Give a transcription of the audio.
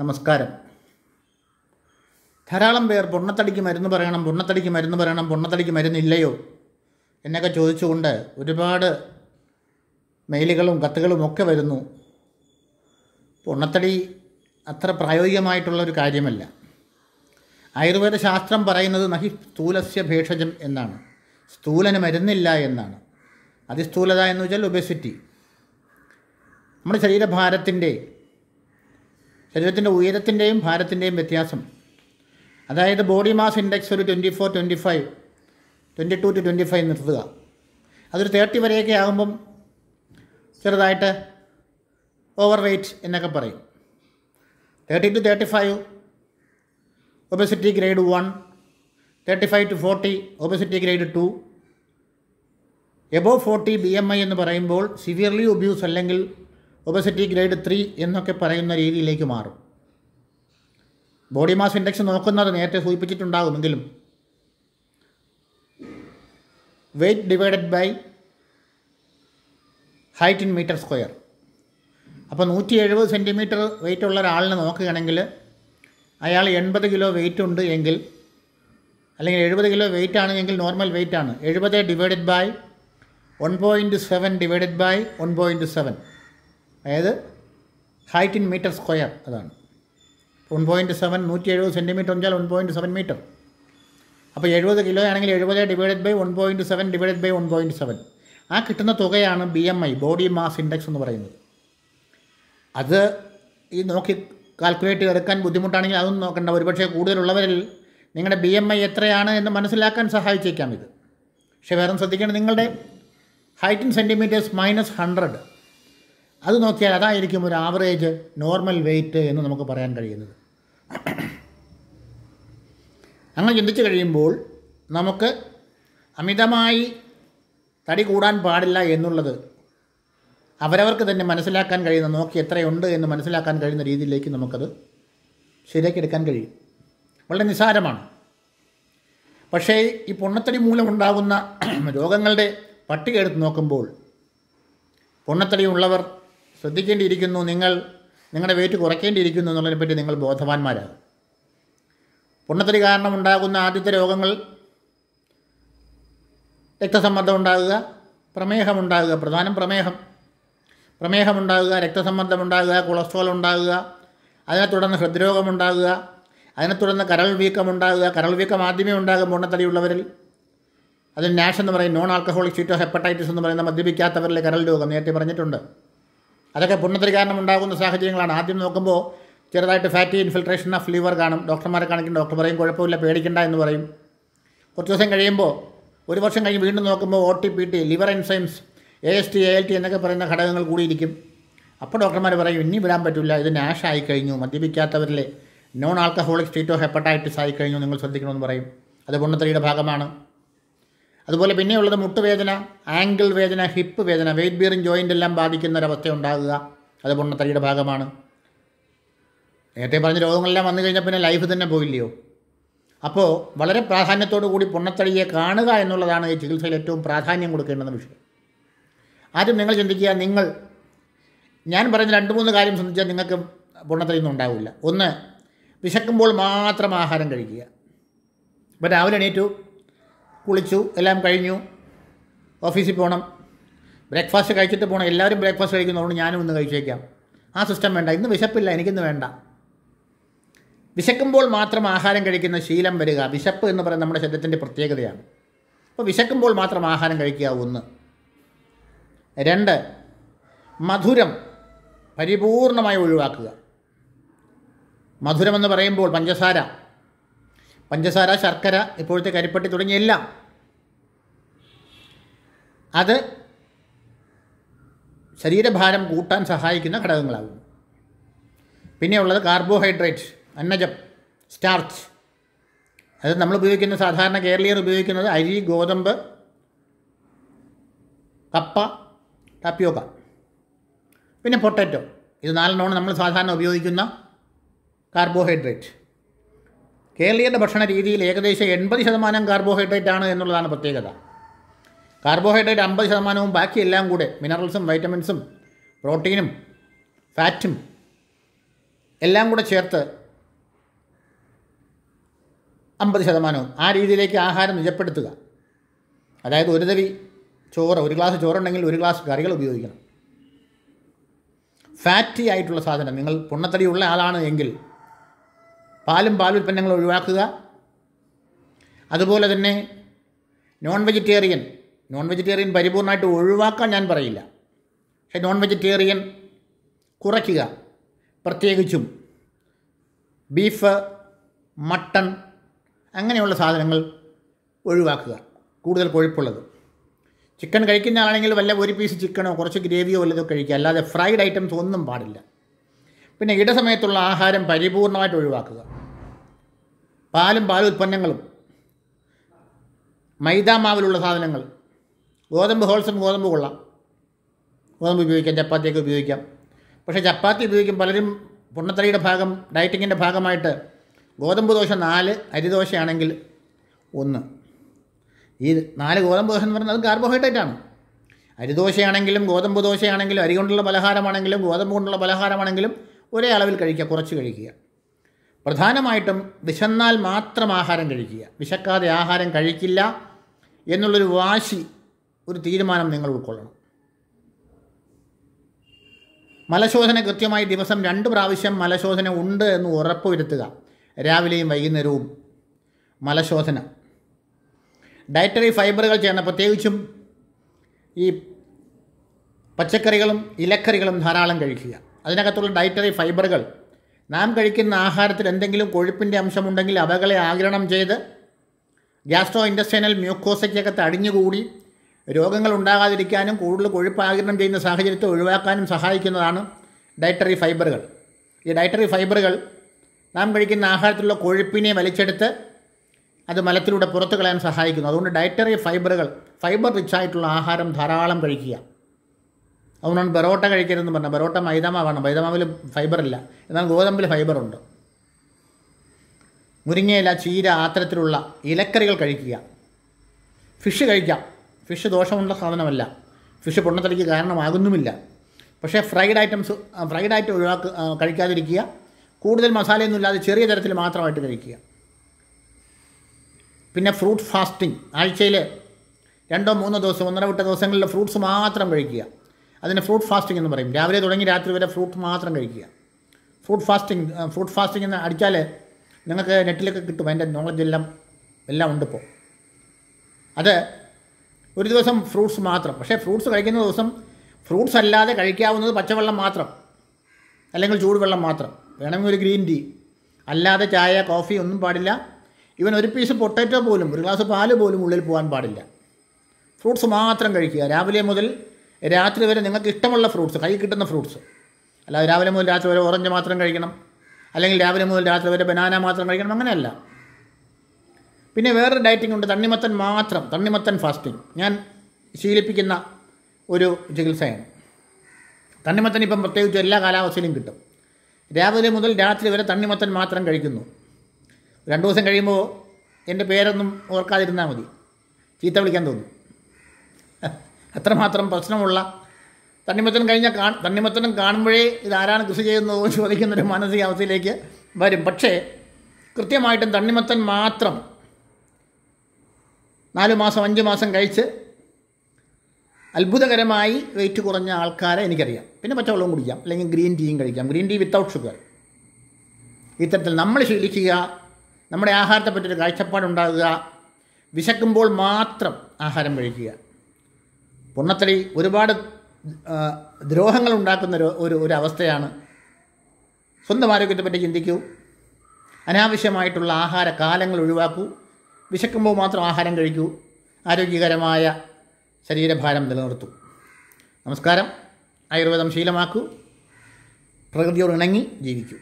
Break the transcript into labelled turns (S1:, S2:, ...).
S1: നമസ്കാരം ധാരാളം പേർ പൊണ്ണത്തടിക്ക് മരുന്ന് പറയണം പൊണ്ണത്തടിക്ക് മരുന്ന് പറയണം പൊണ്ണത്തടിക്ക് മരുന്നില്ലയോ എന്നൊക്കെ ചോദിച്ചുകൊണ്ട് ഒരുപാട് മെയിലുകളും കത്തുകളും ഒക്കെ വരുന്നു പൊണ്ണത്തടി അത്ര പ്രായോഗികമായിട്ടുള്ളൊരു കാര്യമല്ല ആയുർവേദ ശാസ്ത്രം പറയുന്നത് നഹി സ്ഥൂലസ്യ ഭേഷജം എന്നാണ് സ്ഥൂലന് മരുന്നില്ല എന്നാണ് അതിസ്ഥൂലത എന്ന് വെച്ചാൽ ഒബെസിറ്റി നമ്മുടെ ശരീരഭാരത്തിൻ്റെ ശരീരത്തിൻ്റെ ഉയരത്തിൻ്റെയും ഭാരത്തിൻ്റെയും വ്യത്യാസം അതായത് ബോഡി മാസ് ഇൻഡെക്സ് ഒരു twenty four twenty five twenty two to twenty five നിർത്തുക അതൊരു തേർട്ടി വരെയൊക്കെ ആകുമ്പം ചെറുതായിട്ട് ഓവർ വെയ്റ്റ് എന്നൊക്കെ പറയും thirty to thirty five obesity grade one thirty five to forty obesity grade two above forty B M I എന്ന് പറയുമ്പോൾ severely ഒബ്യൂസ് അല്ലെങ്കിൽ ഒബസിറ്റി ഗ്രേഡ് ത്രീ എന്നൊക്കെ പറയുന്ന രീതിയിലേക്ക് മാറും ബോഡി മാസ് ഇൻഡെക്സ് നോക്കുന്നത് നേരത്തെ സൂചിപ്പിച്ചിട്ടുണ്ടാകുമെങ്കിലും weight divided by height in metre square അപ്പോൾ നൂറ്റി എഴുപത് സെൻറ്റിമീറ്റർ വെയിറ്റ് ഉള്ള ഒരാളിനെ നോക്കുകയാണെങ്കിൽ അയാൾ എൺപത് കിലോ വെയിറ്റ് ഉണ്ട് എങ്കിൽ അല്ലെങ്കിൽ എഴുപത് കിലോ വെയിറ്റ് ആണ് എങ്കിൽ നോർമൽ വെയിറ്റ് ആണ് എഴുപത് divided by one point seven divided by one point seven അതായത് ഹൈറ്റ് ഇൻ മീറ്റർ സ്ക്വയർ അതാണ് വൺ പോയിൻറ്റ് സെവൻ നൂറ്റി എഴുപത് സെൻറ്റിമീറ്റർ വെച്ചാൽ വൺ പോയിൻറ്റ് സെവൻ മീറ്റർ അപ്പോൾ എഴുപത് കിലോ ആണെങ്കിൽ എഴുപത് divided by one point seven divided by one point seven ആ കിട്ടുന്ന തുകയാണ് B M I body mass index എന്ന് പറയുന്നത് അത് ഈ നോക്കി കാൽക്കുലേറ്റ് എടുക്കാൻ ബുദ്ധിമുട്ടാണെങ്കിൽ അതൊന്നും നോക്കണ്ട ഒരുപക്ഷെ കൂടുതലുള്ളവരിൽ നിങ്ങളുടെ ബി എം ഐ എത്രയാണ് എന്ന് മനസ്സിലാക്കാൻ സഹായിച്ചേക്കാം ഇത് പക്ഷേ വേറെ ശ്രദ്ധിക്കേണ്ടത് നിങ്ങളുടെ height in centimetres minus hundred അത് നോക്കിയാൽ അതായിരിക്കും ഒരു ആവറേജ് നോർമൽ വെയിറ്റ് എന്ന് നമുക്ക് പറയാൻ കഴിയുന്നത് അങ്ങനെ ചിന്തിച്ചു കഴിയുമ്പോൾ നമുക്ക് അമിതമായി തടി കൂടാൻ പാടില്ല എന്നുള്ളത് അവരവർക്ക് തന്നെ മനസ്സിലാക്കാൻ കഴിയുന്ന നോക്കി എത്രയുണ്ട് എന്ന് മനസ്സിലാക്കാൻ കഴിയുന്ന രീതിയിലേക്ക് നമുക്കത് ശരിയാക്കിയെടുക്കാൻ കഴിയും വളരെ നിസ്സാരമാണ് പക്ഷേ ഈ പൊണ്ണത്തടി മൂലമുണ്ടാകുന്ന രോഗങ്ങളുടെ പട്ടിക എടുത്ത് നോക്കുമ്പോൾ പൊണ്ണത്തടി ഉള്ളവർ ശ്രദ്ധിക്കേണ്ടിയിരിക്കുന്നു നിങ്ങൾ നിങ്ങളുടെ വെയിറ്റ് കുറയ്ക്കേണ്ടിയിരിക്കുന്നു എന്നുള്ളതിനെ പറ്റി നിങ്ങൾ ബോധവാന്മാരാകും പൊണ്ണത്തടി കാരണം ഉണ്ടാകുന്ന ആദ്യത്തെ രോഗങ്ങൾ രക്തസമ്മർദ്ദം ഉണ്ടാകുക പ്രമേഹമുണ്ടാകുക പ്രധാനം പ്രമേഹം പ്രമേഹമുണ്ടാകുക രക്തസമ്മർദ്ദം ഉണ്ടാകുക കൊളസ്ട്രോൾ ഉണ്ടാകുക അതിനെ തുടർന്ന് ഹൃദ്രോഗമുണ്ടാകുക അതിനെ തുടർന്ന് കരൾ വീക്കമുണ്ടാകുക കരൾ വീക്കം ആദ്യമേ ഉണ്ടാകും പൊണ്ണത്തടിയുള്ളവരിൽ അതിന് നാഷ് എന്ന് പറയും നോൺ ആൽക്കഹോളിക് ചീറ്റോ ഹെപ്പറ്റൈറ്റിസ് എന്ന് പറയുന്ന മദ്യപിക്കാത്തവരിലെ കരൾ രോഗം നേരത്തെ പറഞ്ഞിട്ടുണ്ട് അതൊക്കെ പുണ്യത്തിന് കാരണം ഉണ്ടാകുന്ന സാഹചര്യങ്ങളാണ് ആദ്യം നോക്കുമ്പോൾ ചെറുതായിട്ട് ഫാറ്റി ഇൻഫിൽട്രേഷൻ ഓഫ് ലിവർ കാണും ഡോക്ടർമാരെ കാണിക്കുന്ന ഡോക്ടർ പറയും കുഴപ്പമില്ല പേടിക്കണ്ട എന്ന് പറയും കുറച്ച് ദിവസം കഴിയുമ്പോൾ ഒരു വർഷം കഴിഞ്ഞ് വീണ്ടും നോക്കുമ്പോൾ O T P T liver enzymes A S T A L T എന്നൊക്കെ പറയുന്ന ഘടകങ്ങൾ കൂടിയിരിക്കും അപ്പോൾ ഡോക്ടർമാർ പറയും ഇനി വിടാൻ പറ്റില്ല ഇത് നാഷ് ആയി കഴിഞ്ഞു മദ്യപിക്കാത്തവരിലെ നോൺ ആൽക്കഹോളിക് സ്റ്റീറ്റോ ഹെപ്പറ്റൈറ്റിസ് ആയി കഴിഞ്ഞു നിങ്ങൾ ശ്രദ്ധിക്കണമെന്ന് പറയും അത് പൊണ്ണത്തടിയുടെ ഭാഗമാണ് അതുപോലെ പിന്നെയുള്ളത് മുട്ടുവേദന ആംഗിൾ വേദന ഹിപ്പ് വേദന വെയിറ്റ് ബിയറിംഗ് ജോയിൻ്റ് എല്ലാം ബാധിക്കുന്ന ഒരവസ്ഥ ഉണ്ടാകുക അത് പൊണ്ണത്തടിയുടെ ഭാഗമാണ് നേരത്തെ പറഞ്ഞ രോഗങ്ങളെല്ലാം വന്നു കഴിഞ്ഞാൽ പിന്നെ ലൈഫ് തന്നെ പോയില്ലയോ അപ്പോൾ വളരെ പ്രാധാന്യത്തോടു കൂടി പൊണ്ണത്തടിയെ കാണുക എന്നുള്ളതാണ് ഈ ചികിത്സയിൽ ഏറ്റവും പ്രാധാന്യം കൊടുക്കേണ്ടത് വിഷയം ആദ്യം നിങ്ങൾ ചിന്തിക്കുക നിങ്ങൾ ഞാൻ പറഞ്ഞ രണ്ട് മൂന്ന് കാര്യം ശ്രദ്ധിച്ചാൽ നിങ്ങൾക്ക് പൊണ്ണത്തടിയൊന്നും ഉണ്ടാവില്ല ഒന്ന് വിശക്കുമ്പോൾ മാത്രം ആഹാരം കഴിക്കുക ഇപ്പം രാവിലെ എണീറ്റു കുളിച്ചു എല്ലാം കഴിഞ്ഞു ഓഫീസിൽ പോകണം ബ്രേക്ക്ഫാസ്റ്റ് കഴിച്ചിട്ട് പോകണം എല്ലാവരും ബ്രേക്ക്ഫാസ്റ്റ് കഴിക്കുന്നതുകൊണ്ട് ഞാനും ഇന്ന് കഴിച്ചേക്കാം ആ സിസ്റ്റം വേണ്ട ഇന്ന് വിശപ്പില്ല എനിക്കിന്ന് വേണ്ട വിശക്കുമ്പോൾ മാത്രം ആഹാരം കഴിക്കുന്ന ശീലം വരിക വിശപ്പ് എന്ന് പറയുന്നത് നമ്മുടെ ശരീരത്തിൻ്റെ പ്രത്യേകതയാണ് അപ്പോൾ വിശക്കുമ്പോൾ മാത്രം ആഹാരം കഴിക്കുക ഒന്ന് രണ്ട് മധുരം പരിപൂർണമായി ഒഴിവാക്കുക മധുരമെന്ന് പറയുമ്പോൾ പഞ്ചസാര പഞ്ചസാര ശർക്കര ഇപ്പോഴത്തെ കരിപ്പട്ടി തുടങ്ങിയ എല്ലാം അത് ശരീരഭാരം കൂട്ടാൻ സഹായിക്കുന്ന ഘടകങ്ങളാകുന്നു പിന്നെയുള്ളത് കാർബോഹൈഡ്രേറ്റ് അന്നജം സ്റ്റാർച്ച് അത് നമ്മൾ ഉപയോഗിക്കുന്ന സാധാരണ കേരളീയർ ഉപയോഗിക്കുന്നത് അരി ഗോതമ്പ് കപ്പ ടപ്പിയോക്ക പിന്നെ പൊട്ടറ്റോ ഇത് നാലെണ്ണമാണ് നമ്മൾ സാധാരണ ഉപയോഗിക്കുന്ന കാർബോഹൈഡ്രേറ്റ് കേരളീയരുടെ ഭക്ഷണ രീതിയിൽ ഏകദേശം എൺപത് ശതമാനം കാർബോഹൈഡ്രേറ്റ് ആണ് എന്നുള്ളതാണ് പ്രത്യേകത കാർബോഹൈഡ്രേറ്റ് അമ്പത് ശതമാനവും ബാക്കി എല്ലാം കൂടെ മിനറൽസും വൈറ്റമിൻസും പ്രോട്ടീനും ഫാറ്റും എല്ലാം കൂടെ ചേർത്ത് അമ്പത് ശതമാനവും ആ രീതിയിലേക്ക് ആഹാരം നിജപ്പെടുത്തുക അതായത് ഒരു തവി ചോറ് ഒരു ഗ്ലാസ് ചോറുണ്ടെങ്കിൽ ഒരു ഗ്ലാസ് കറികൾ ഉപയോഗിക്കണം ഫാറ്റി ആയിട്ടുള്ള സാധനം നിങ്ങൾ ഉള്ള ആളാണ് എങ്കിൽ പാലും പാൽ ഉൽപ്പന്നങ്ങൾ ഒഴിവാക്കുക അതുപോലെ തന്നെ നോൺ വെജിറ്റേറിയൻ നോൺ വെജിറ്റേറിയൻ പരിപൂർണമായിട്ട് ഒഴിവാക്കാൻ ഞാൻ പറയില്ല പക്ഷേ നോൺ വെജിറ്റേറിയൻ കുറയ്ക്കുക പ്രത്യേകിച്ചും ബീഫ് മട്ടൺ അങ്ങനെയുള്ള സാധനങ്ങൾ ഒഴിവാക്കുക കൂടുതൽ കൊഴുപ്പുള്ളത് ചിക്കൻ കഴിക്കുന്ന ആളാണെങ്കിൽ വല്ല ഒരു പീസ് ചിക്കനോ കുറച്ച് ഗ്രേവിയോ വല്ലതോ കഴിക്കുക അല്ലാതെ ഫ്രൈഡ് ഐറ്റംസ് ഒന്നും പാടില്ല പിന്നെ ഇടസമയത്തുള്ള ആഹാരം പരിപൂർണമായിട്ട് ഒഴിവാക്കുക പാലും പാലുൽപ്പന്നങ്ങളും മൈദാമാവിലുള്ള സാധനങ്ങൾ ഗോതമ്പ് ഹോൾസം ഗോതമ്പ് കൊള്ളാം ഗോതമ്പ് ഉപയോഗിക്കാം ചപ്പാത്തിയൊക്കെ ഉപയോഗിക്കാം പക്ഷേ ചപ്പാത്തി ഉപയോഗിക്കും പലരും പുണ്ണത്തലയുടെ ഭാഗം ഡയറ്റിങ്ങിൻ്റെ ഭാഗമായിട്ട് ഗോതമ്പ് ദോശ നാല് അരിദോശയാണെങ്കിൽ ഒന്ന് ഈ നാല് ഗോതമ്പ് ദോശ എന്ന് പറയുന്നത് അത് കാർബോഹൈഡ്രേറ്റാണ് അരിദോശയാണെങ്കിലും ഗോതമ്പ് ദോശയാണെങ്കിലും അരി കൊണ്ടുള്ള പലഹാരമാണെങ്കിലും ഗോതമ്പ് കൊണ്ടുള്ള പലഹാരമാണെങ്കിലും ഒരേ അളവിൽ കഴിക്കുക കുറച്ച് കഴിക്കുക പ്രധാനമായിട്ടും വിശന്നാൽ മാത്രം ആഹാരം കഴിക്കുക വിശക്കാതെ ആഹാരം കഴിക്കില്ല എന്നുള്ളൊരു വാശി ഒരു തീരുമാനം നിങ്ങൾ ഉൾക്കൊള്ളണം മലശോധന കൃത്യമായി ദിവസം രണ്ട് പ്രാവശ്യം മലശോധന ഉണ്ട് എന്ന് ഉറപ്പുവരുത്തുക രാവിലെയും വൈകുന്നേരവും മലശോധന ഡയറ്ററി ഫൈബറുകൾ ചേർന്ന പ്രത്യേകിച്ചും ഈ പച്ചക്കറികളും ഇലക്കറികളും ധാരാളം കഴിക്കുക അതിനകത്തുള്ള ഡയറ്ററി ഫൈബറുകൾ നാം കഴിക്കുന്ന ആഹാരത്തിൽ എന്തെങ്കിലും കൊഴുപ്പിൻ്റെ അംശമുണ്ടെങ്കിൽ അവകളെ ആഗിരണം ചെയ്ത് ഗ്യാസ്ട്രോ ഇൻഡസ്ട്രീനൽ മ്യൂക്കോസയ്ക്കകത്ത് അടിഞ്ഞുകൂടി രോഗങ്ങൾ ഉണ്ടാകാതിരിക്കാനും കൂടുതൽ ആകിരണം ചെയ്യുന്ന സാഹചര്യത്തെ ഒഴിവാക്കാനും സഹായിക്കുന്നതാണ് ഡയറ്ററി ഫൈബറുകൾ ഈ ഡയറ്ററി ഫൈബറുകൾ നാം കഴിക്കുന്ന ആഹാരത്തിലുള്ള കൊഴുപ്പിനെ വലിച്ചെടുത്ത് അത് മലത്തിലൂടെ പുറത്തു കളയാൻ സഹായിക്കുന്നു അതുകൊണ്ട് ഡയറ്ററി ഫൈബറുകൾ ഫൈബർ റിച്ച് ആയിട്ടുള്ള ആഹാരം ധാരാളം കഴിക്കുക അതുകൊണ്ടാണ് ബെറോട്ട കഴിക്കരുതെന്ന് പറഞ്ഞാൽ ബെറോട്ട മൈദാമാവാണ് മൈദാമാവിൽ ഫൈബറില്ല എന്നാൽ ഗോതമ്പിൽ ഫൈബറുണ്ട് മുരിങ്ങയില ചീര ആത്തരത്തിലുള്ള ഇലക്കറികൾ കഴിക്കുക ഫിഷ് കഴിക്കാം ഫിഷ് ദോഷമുള്ള സാധനമല്ല ഫിഷ് പൊണ്ണത്തടിക്ക് കാരണമാകുന്നുമില്ല പക്ഷേ ഫ്രൈഡ് ഐറ്റംസ് ഫ്രൈഡ് ആയിട്ട് ഒഴിവാക്ക കഴിക്കാതിരിക്കുക കൂടുതൽ മസാലയൊന്നും ഇല്ലാതെ ചെറിയ തരത്തിൽ മാത്രമായിട്ട് കഴിക്കുക പിന്നെ ഫ്രൂട്ട് ഫാസ്റ്റിംഗ് ആഴ്ചയിൽ രണ്ടോ മൂന്നോ ദിവസം ഒന്നര വിട്ട ദിവസങ്ങളിൽ ഫ്രൂട്ട്സ് മാത്രം കഴിക്കുക അതിന് ഫ്രൂട്ട് ഫാസ്റ്റിംഗ് എന്ന് പറയും രാവിലെ തുടങ്ങി രാത്രി വരെ ഫ്രൂട്ട് മാത്രം കഴിക്കുക ഫ്രൂട്ട് ഫാസ്റ്റിംഗ് ഫ്രൂട്ട് ഫാസ്റ്റിംഗ് എന്ന് അടിച്ചാൽ നിങ്ങൾക്ക് നെറ്റിലൊക്കെ കിട്ടും അതിൻ്റെ നോളജ് എല്ലാം എല്ലാം ഉണ്ടിപ്പോൾ അത് ഒരു ദിവസം ഫ്രൂട്ട്സ് മാത്രം പക്ഷേ ഫ്രൂട്ട്സ് കഴിക്കുന്ന ദിവസം ഫ്രൂട്ട്സ് അല്ലാതെ കഴിക്കാവുന്നത് പച്ചവെള്ളം മാത്രം അല്ലെങ്കിൽ ചൂടുവെള്ളം മാത്രം വേണമെങ്കിൽ ഒരു ഗ്രീൻ ടീ അല്ലാതെ ചായ കോഫി ഒന്നും പാടില്ല ഇവൻ ഒരു പീസ് പൊട്ടറ്റോ പോലും ഒരു ഗ്ലാസ് പാല് പോലും ഉള്ളിൽ പോകാൻ പാടില്ല ഫ്രൂട്ട്സ് മാത്രം കഴിക്കുക രാവിലെ മുതൽ രാത്രി വരെ നിങ്ങൾക്ക് ഇഷ്ടമുള്ള ഫ്രൂട്ട്സ് കൈ കിട്ടുന്ന ഫ്രൂട്ട്സ് അല്ലാതെ രാവിലെ മുതൽ രാത്രി വരെ ഓറഞ്ച് മാത്രം കഴിക്കണം അല്ലെങ്കിൽ രാവിലെ മുതൽ രാത്രി വരെ ബനാന മാത്രം കഴിക്കണം അങ്ങനെയല്ല പിന്നെ വേറൊരു ഡയറ്റിംഗ് ഉണ്ട് തണ്ണിമത്തൻ മാത്രം തണ്ണിമത്തൻ ഫാസ്റ്റിംഗ് ഞാൻ ശീലിപ്പിക്കുന്ന ഒരു ചികിത്സയാണ് തണ്ണിമത്തൻ ഇപ്പം പ്രത്യേകിച്ച് എല്ലാ കാലാവസ്ഥയിലും കിട്ടും രാവിലെ മുതൽ രാത്രി വരെ തണ്ണിമത്തൻ മാത്രം കഴിക്കുന്നു രണ്ടു ദിവസം കഴിയുമ്പോൾ എൻ്റെ പേരൊന്നും ഓർക്കാതിരുന്നാൽ മതി ചീത്ത വിളിക്കാൻ തോന്നും അത്രമാത്രം പ്രശ്നമുള്ള തണ്ണിമത്തൻ കഴിഞ്ഞ കാ തണ്ണിമത്തനും കാണുമ്പോഴേ ഇതാരാണ് കൃഷി ചെയ്യുന്നത് ചോദിക്കുന്നൊരു മാനസികാവസ്ഥയിലേക്ക് വരും പക്ഷേ കൃത്യമായിട്ടും തണ്ണിമത്തൻ മാത്രം നാല് മാസം അഞ്ച് മാസം കഴിച്ച് അത്ഭുതകരമായി വെയിറ്റ് കുറഞ്ഞ ആൾക്കാരെ എനിക്കറിയാം പിന്നെ പച്ചവെള്ളം കുടിക്കാം അല്ലെങ്കിൽ ഗ്രീൻ ടീയും കഴിക്കാം ഗ്രീൻ ടീ വിത്തൗട്ട് ഷുഗർ ഇത്തരത്തിൽ നമ്മൾ ശീലിക്കുക നമ്മുടെ ആഹാരത്തെ പറ്റിയൊരു കാഴ്ചപ്പാടുണ്ടാകുക വിശക്കുമ്പോൾ മാത്രം ആഹാരം കഴിക്കുക പൊണ്ണത്തടി ഒരുപാട് ദ്രോഹങ്ങൾ ഉണ്ടാക്കുന്ന ഒരു ഒരു അവസ്ഥയാണ് സ്വന്തം ആരോഗ്യത്തെപ്പറ്റി ചിന്തിക്കൂ അനാവശ്യമായിട്ടുള്ള ആഹാര കാലങ്ങൾ ഒഴിവാക്കൂ വിശക്കുമ്പോൾ മാത്രം ആഹാരം കഴിക്കൂ ആരോഗ്യകരമായ ശരീരഭാരം നിലനിർത്തൂ നമസ്കാരം ആയുർവേദം ശീലമാക്കൂ പ്രകൃതിയോട് ഇണങ്ങി ജീവിക്കൂ